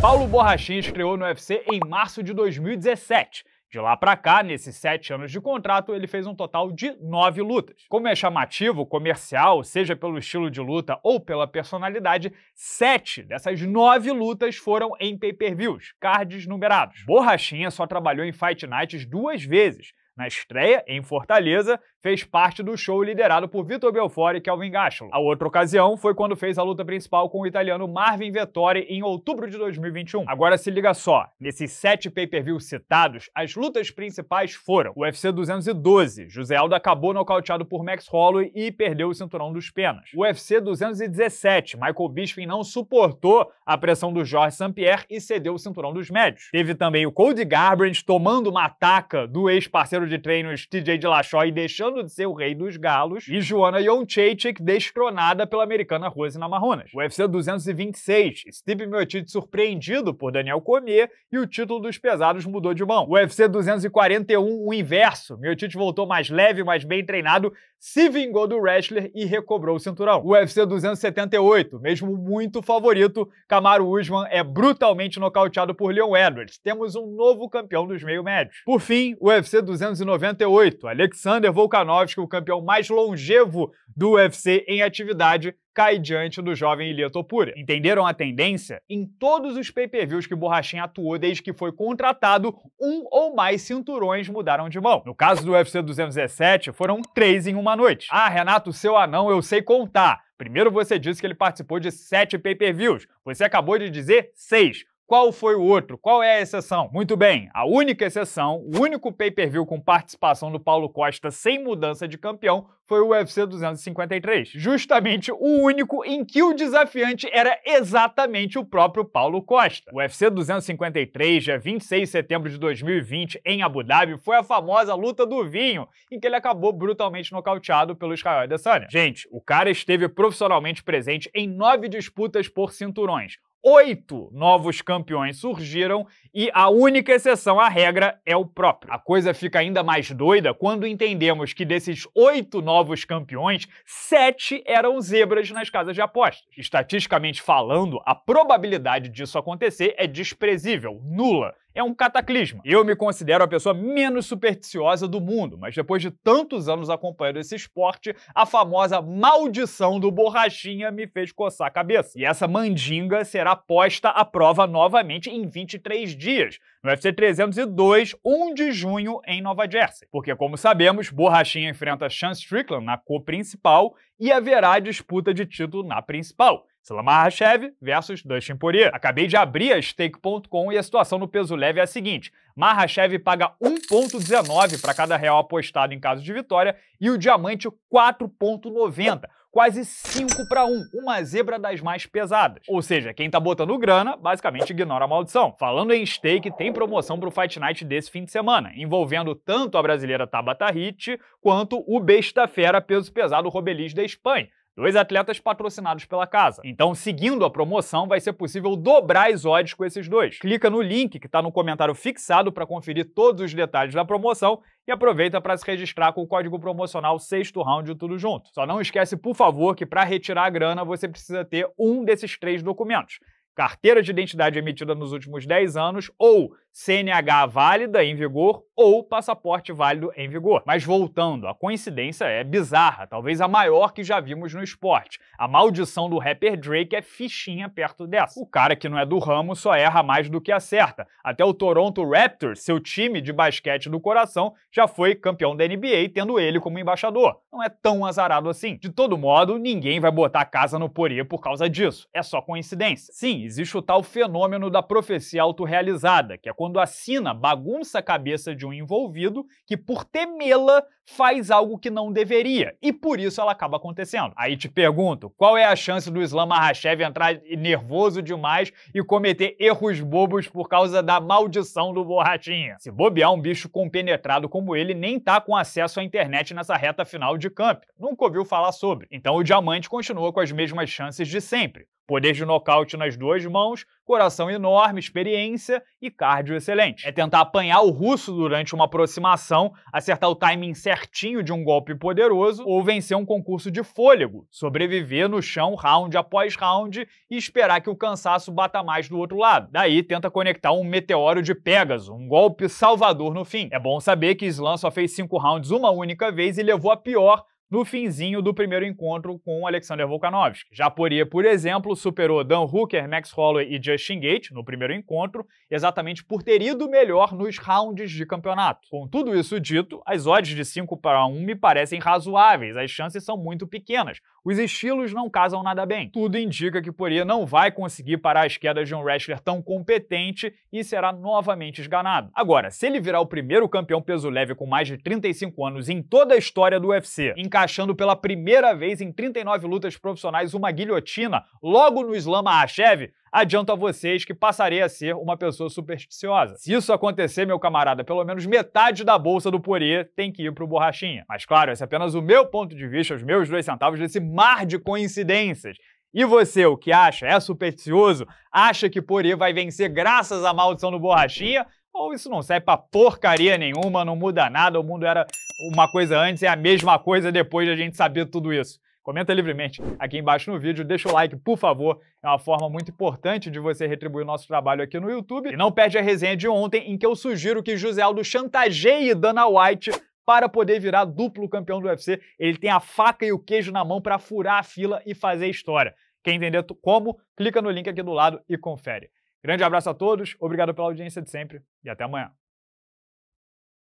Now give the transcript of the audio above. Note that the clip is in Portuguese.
Paulo Borrachinha estreou no UFC em março de 2017. De lá para cá, nesses sete anos de contrato, ele fez um total de nove lutas. Como é chamativo, comercial, seja pelo estilo de luta ou pela personalidade, sete dessas nove lutas foram em pay-per-views, cards numerados. Borrachinha só trabalhou em Fight Nights duas vezes, na estreia em Fortaleza fez parte do show liderado por Vitor Belfort e Kelvin Gastelum. A outra ocasião foi quando fez a luta principal com o italiano Marvin Vettori em outubro de 2021. Agora se liga só, nesses sete pay-per-views citados, as lutas principais foram o UFC 212, José Aldo acabou nocauteado por Max Holloway e perdeu o cinturão dos penas. O UFC 217, Michael Bisping não suportou a pressão do Jorge St. Pierre e cedeu o cinturão dos médios. Teve também o Cody Garbrandt tomando uma ataca do ex-parceiro de treinos TJ Dillashaw e deixando deixando de ser o rei dos galos e Joana Jonchechik destronada pela americana Rose Namajunas. O UFC 226, Steve Miocic surpreendido por Daniel Cormier e o título dos pesados mudou de mão. O UFC 241, o inverso, Miocic voltou mais leve, mais bem treinado se vingou do wrestler e recobrou o cinturão. O UFC 278, mesmo muito favorito, Camaro Usman é brutalmente nocauteado por Leon Edwards. Temos um novo campeão dos meio médios. Por fim, o UFC 298, Alexander Volkanovski, o campeão mais longevo do UFC em atividade, cai diante do jovem Ilia Topuria. Entenderam a tendência? Em todos os pay-per-views que Borrachinha atuou desde que foi contratado, um ou mais cinturões mudaram de mão. No caso do UFC 217, foram três em uma noite. Ah, Renato, seu anão, eu sei contar. Primeiro você disse que ele participou de sete pay-per-views. Você acabou de dizer seis. Qual foi o outro? Qual é a exceção? Muito bem, a única exceção, o único pay-per-view com participação do Paulo Costa sem mudança de campeão foi o UFC 253. Justamente o único em que o desafiante era exatamente o próprio Paulo Costa. O UFC 253, dia 26 de setembro de 2020, em Abu Dhabi, foi a famosa luta do vinho, em que ele acabou brutalmente nocauteado pelo Israel Adesanya. Gente, o cara esteve profissionalmente presente em nove disputas por cinturões, oito novos campeões surgiram e a única exceção à regra é o próprio. A coisa fica ainda mais doida quando entendemos que desses oito novos campeões, sete eram zebras nas casas de apostas. Estatisticamente falando, a probabilidade disso acontecer é desprezível, nula é um cataclisma. Eu me considero a pessoa menos supersticiosa do mundo, mas depois de tantos anos acompanhando esse esporte, a famosa maldição do borrachinha me fez coçar a cabeça. E essa mandinga será posta à prova novamente em 23 dias, no UFC 302, 1 de junho, em Nova Jersey. Porque, como sabemos, Borrachinha enfrenta Sean Strickland na co-principal e haverá disputa de título na principal. Selamar Rachev versus Dustin Poirier. Acabei de abrir a stake.com e a situação no peso leve é a seguinte: Marrachev paga 1.19 para cada real apostado em caso de vitória e o diamante 4.90 quase 5 para 1, uma zebra das mais pesadas. Ou seja, quem tá botando grana, basicamente ignora a maldição. Falando em stake, tem promoção pro Fight Night desse fim de semana, envolvendo tanto a brasileira Tabata Hit quanto o besta fera peso pesado Robelis da Espanha dois atletas patrocinados pela casa. Então, seguindo a promoção, vai ser possível dobrar as odds com esses dois. Clica no link que está no comentário fixado para conferir todos os detalhes da promoção e aproveita para se registrar com o código promocional sexto round tudo junto. Só não esquece, por favor, que para retirar a grana você precisa ter um desses três documentos carteira de identidade emitida nos últimos 10 anos ou CNH válida em vigor ou passaporte válido em vigor. Mas voltando, a coincidência é bizarra, talvez a maior que já vimos no esporte. A maldição do rapper Drake é fichinha perto dessa. O cara que não é do ramo só erra mais do que acerta. Até o Toronto Raptors, seu time de basquete do coração, já foi campeão da NBA, tendo ele como embaixador. Não é tão azarado assim. De todo modo, ninguém vai botar a casa no poria por causa disso. É só coincidência. Sim, existe o tal fenômeno da profecia autorrealizada, que é quando assina, bagunça a cabeça de um envolvido que, por temê-la, faz algo que não deveria. E por isso ela acaba acontecendo. Aí te pergunto, qual é a chance do Islam Mahashev entrar nervoso demais e cometer erros bobos por causa da maldição do Borrachinha? Se bobear um bicho compenetrado como ele, nem tá com acesso à internet nessa reta final de camp. Nunca ouviu falar sobre. Então o Diamante continua com as mesmas chances de sempre. Poder de nocaute nas duas mãos, coração enorme, experiência e cardio excelente. É tentar apanhar o russo durante uma aproximação, acertar o timing certinho de um golpe poderoso ou vencer um concurso de fôlego, sobreviver no chão round após round e esperar que o cansaço bata mais do outro lado. Daí tenta conectar um meteoro de Pegasus, um golpe salvador no fim. É bom saber que Slan só fez cinco rounds uma única vez e levou a pior no finzinho do primeiro encontro com Alexander Volkanovski. Japoria, por exemplo, superou Dan Hooker, Max Holloway e Justin Gate no primeiro encontro, exatamente por ter ido melhor nos rounds de campeonato. Com tudo isso dito, as odds de 5 para 1 me parecem razoáveis, as chances são muito pequenas, os estilos não casam nada bem. Tudo indica que Poria não vai conseguir parar as quedas de um wrestler tão competente e será novamente esganado. Agora, se ele virar o primeiro campeão peso leve com mais de 35 anos em toda a história do UFC, encaixando pela primeira vez em 39 lutas profissionais uma guilhotina logo no Islam Makhachev, adianto a vocês que passarei a ser uma pessoa supersticiosa. Se isso acontecer, meu camarada, pelo menos metade da bolsa do Poirier tem que ir pro Borrachinha. Mas claro, esse é apenas o meu ponto de vista, os meus dois centavos desse mar de coincidências. E você, o que acha? É supersticioso? Acha que Poirier vai vencer graças à maldição do Borrachinha? Ou isso não serve pra porcaria nenhuma, não muda nada, o mundo era uma coisa antes e é a mesma coisa depois de a gente saber tudo isso? Comenta livremente aqui embaixo no vídeo, deixa o like, por favor. É uma forma muito importante de você retribuir o nosso trabalho aqui no YouTube. E não perde a resenha de ontem, em que eu sugiro que José Aldo chantageie Dana White para poder virar duplo campeão do UFC. Ele tem a faca e o queijo na mão para furar a fila e fazer história. Quer entender como? Clica no link aqui do lado e confere. Grande abraço a todos, obrigado pela audiência de sempre e até amanhã.